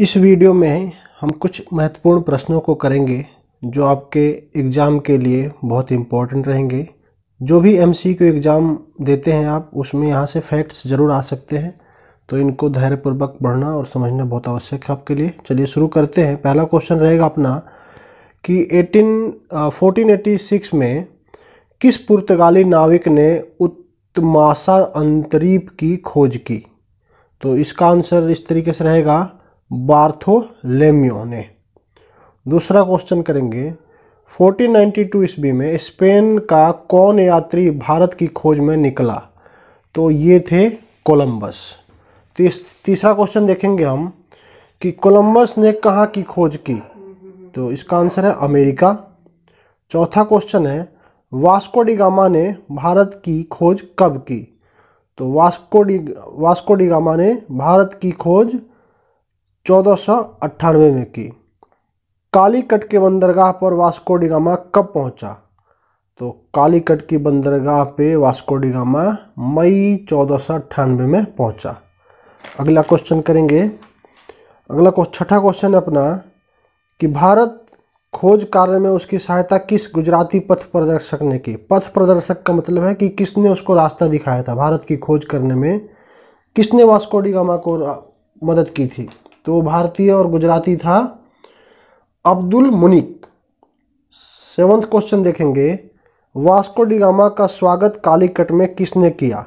इस वीडियो में हम कुछ महत्वपूर्ण प्रश्नों को करेंगे जो आपके एग्ज़ाम के लिए बहुत इम्पोर्टेंट रहेंगे जो भी एम सी एग्ज़ाम देते हैं आप उसमें यहाँ से फैक्ट्स ज़रूर आ सकते हैं तो इनको धैर्यपूर्वक पढ़ना और समझना बहुत आवश्यक है आपके लिए चलिए शुरू करते हैं पहला क्वेश्चन रहेगा अपना कि एटीन फोर्टीन एटी सिक्स में किस पुर्तगाली नाविक ने उत्माशा अंतरीप की खोज की तो इसका आंसर इस तरीके से रहेगा लेम्यो ने दूसरा क्वेश्चन करेंगे 1492 ईस्वी में स्पेन का कौन यात्री भारत की खोज में निकला तो ये थे कोलंबस तीस, तीसरा क्वेश्चन देखेंगे हम कि कोलंबस ने कहाँ की खोज की तो इसका आंसर है अमेरिका चौथा क्वेश्चन है वास्को डिगामा ने भारत की खोज कब की तो वास्को डी वास्को डिगामा ने भारत की खोज चौदह सौ अट्ठानवे में की कालीकट के बंदरगाह पर वास्को डिगामा कब पहुंचा तो कालीकट की बंदरगाह पे वास्को डिगामा मई चौदह सौ में पहुंचा अगला क्वेश्चन करेंगे अगला छठा क्वेश्चन अपना कि भारत खोज कार्य में उसकी सहायता किस गुजराती पथ प्रदर्शक ने की पथ प्रदर्शक का मतलब है कि किसने उसको रास्ता दिखाया था भारत की खोज करने में किसने वास्को डिगामा को मदद की थी तो वो भारतीय और गुजराती था अब्दुल मुनिक सेवंथ क्वेश्चन देखेंगे वास्को डिगामा का स्वागत कालीकट में किसने किया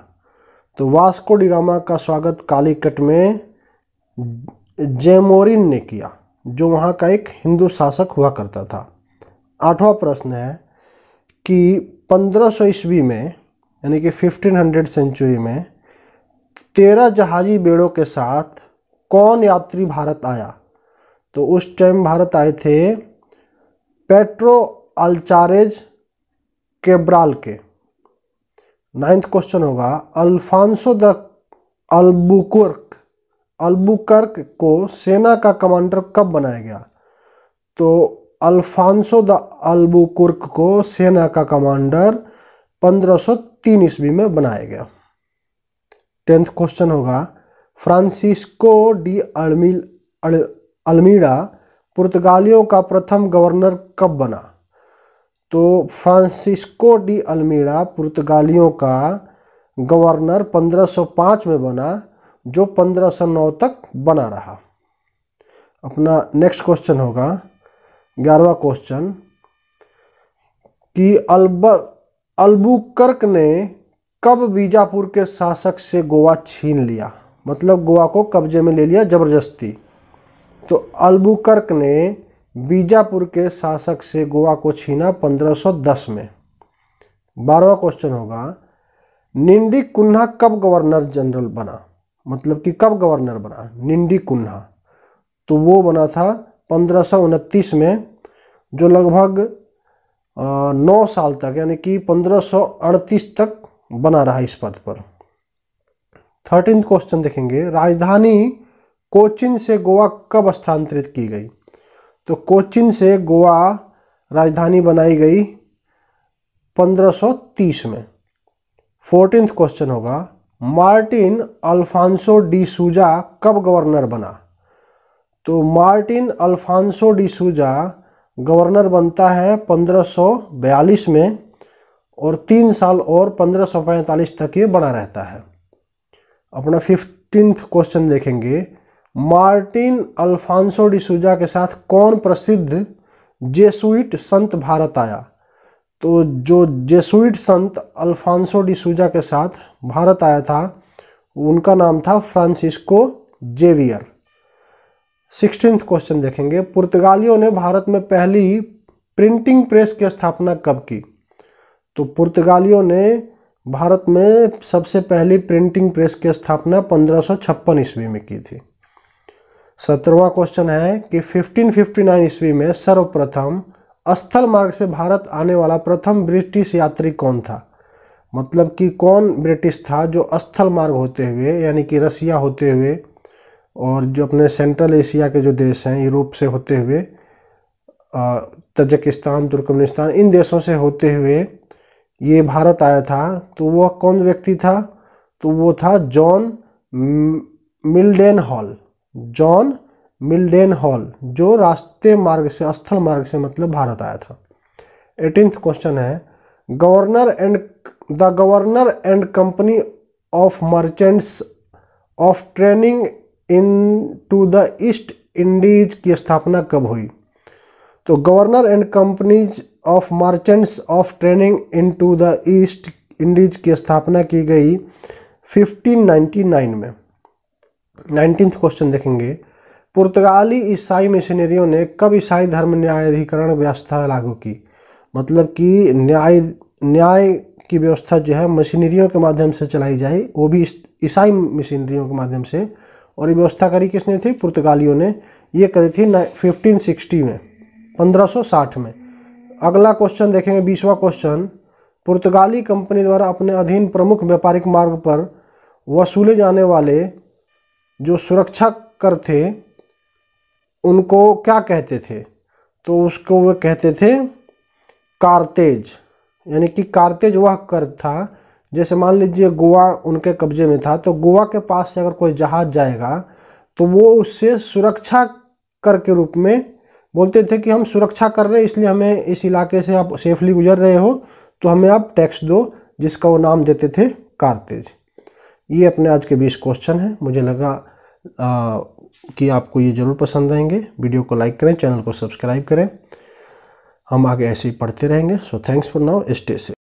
तो वास्को डिगामा का स्वागत कालीकट में जेमोरिन ने किया जो वहाँ का एक हिंदू शासक हुआ करता था आठवां प्रश्न है कि 1500 ईस्वी में यानी कि 1500 सेंचुरी में तेरह जहाजी बेड़ों के साथ कौन यात्री भारत आया तो उस टाइम भारत आए थे पेट्रो अल्चारेज केब्राल के नाइन्थ क्वेश्चन होगा अल्फांसो द अल्बुकर्क अल्बुकर्क को सेना का कमांडर कब बनाया गया तो अल्फांसो द अल्बुकर्क को सेना का कमांडर 1503 ईस्वी में बनाया गया टेंथ क्वेश्चन होगा फ्रांसिस्को डी अल्मिल अल, अल्मीडा पुर्तगालियों का प्रथम गवर्नर कब बना तो फ्रांसिस्को डी अल्मीडा पुर्तगालियों का गवर्नर 1505 में बना जो 1509 तक बना रहा अपना नेक्स्ट क्वेश्चन होगा ग्यारहवा क्वेश्चन कि अल्ब अल्बुकर्क ने कब बीजापुर के शासक से गोवा छीन लिया मतलब गोवा को कब्जे में ले लिया ज़बरदस्ती तो अल्बुकर्क ने बीजापुर के शासक से गोवा को छीना 1510 में बारहवा क्वेश्चन होगा निंडी कुन्हा कब गवर्नर जनरल बना मतलब कि कब गवर्नर बना निंडी कुन्हा तो वो बना था पंद्रह में जो लगभग नौ साल तक यानी कि पंद्रह तक बना रहा इस पद पर थर्टीन क्वेश्चन देखेंगे राजधानी कोचिन से गोवा कब स्थानांतरित की गई तो कोचिन से गोवा राजधानी बनाई गई 1530 में फोर्टीन क्वेश्चन होगा मार्टिन अल्फांसो डी सूजा कब गवर्नर बना तो Martin Alfonso de Sousa governor बनता है 1542 में और तीन साल और 1545 तक ये बना रहता है अपना फिफ्टींथ क्वेश्चन देखेंगे मार्टिन अल्फांसो डिसूजा के साथ कौन प्रसिद्ध जेसुइट संत भारत आया तो जो जेसुइट संत अल्फांसो डिसूजा के साथ भारत आया था उनका नाम था फ्रांसिस्को जेवियर सिक्सटीन क्वेश्चन देखेंगे पुर्तगालियों ने भारत में पहली प्रिंटिंग प्रेस की स्थापना कब की तो पुर्तगालियों ने भारत में सबसे पहली प्रिंटिंग प्रेस की स्थापना पंद्रह ईस्वी में की थी सत्रहवा क्वेश्चन है कि 1559 ईस्वी में सर्वप्रथम स्थल मार्ग से भारत आने वाला प्रथम ब्रिटिश यात्री कौन था मतलब कि कौन ब्रिटिश था जो स्थल मार्ग होते हुए यानी कि रसिया होते हुए और जो अपने सेंट्रल एशिया के जो देश हैं यूरोप से होते हुए तजकिस्तान तुर्कमेनिस्तान इन देशों से होते हुए ये भारत आया था तो वह कौन व्यक्ति था तो वो था John Mildenhall John Mildenhall जो रास्ते मार्ग से स्थल मार्ग से मतलब भारत आया था एटीनथ क्वेश्चन है governor and the governor and company of merchants of trading into the East Indies की स्थापना कब हुई तो governor and companies of merchants of trading into the East Indies की स्थापना की गई 1599 में नाइनटीन क्वेश्चन देखेंगे पुर्तगाली ईसाई मिशनरियों ने कब ईसाई धर्म न्यायाधिकरण व्यवस्था लागू की मतलब कि न्याय न्याय की व्यवस्था जो है मशीनरियों के माध्यम से चलाई जाए वो भी ईसाई मशीनरियों के माध्यम से और ये व्यवस्था करी किसने थी पुर्तगालियों ने ये करी थी 1560 में 1560 में अगला क्वेश्चन देखेंगे बीसवा क्वेश्चन पुर्तगाली कंपनी द्वारा अपने अधीन प्रमुख व्यापारिक मार्ग पर वसूले जाने वाले जो सुरक्षा कर थे उनको क्या कहते थे तो उसको वे कहते थे कारतेज यानी कि कारतेज वह कर था जैसे मान लीजिए गोवा उनके कब्जे में था तो गोवा के पास से अगर कोई जहाज़ जाएगा तो वो उससे सुरक्षा कर के रूप में बोलते थे कि हम सुरक्षा कर रहे हैं इसलिए हमें इस इलाके से आप सेफली गुजर रहे हो तो हमें आप टैक्स दो जिसका वो नाम देते थे कारतेज ये अपने आज के बीस क्वेश्चन हैं मुझे लगा आ, कि आपको ये ज़रूर पसंद आएंगे वीडियो को लाइक करें चैनल को सब्सक्राइब करें हम आगे ऐसे ही पढ़ते रहेंगे so thanks for now stay से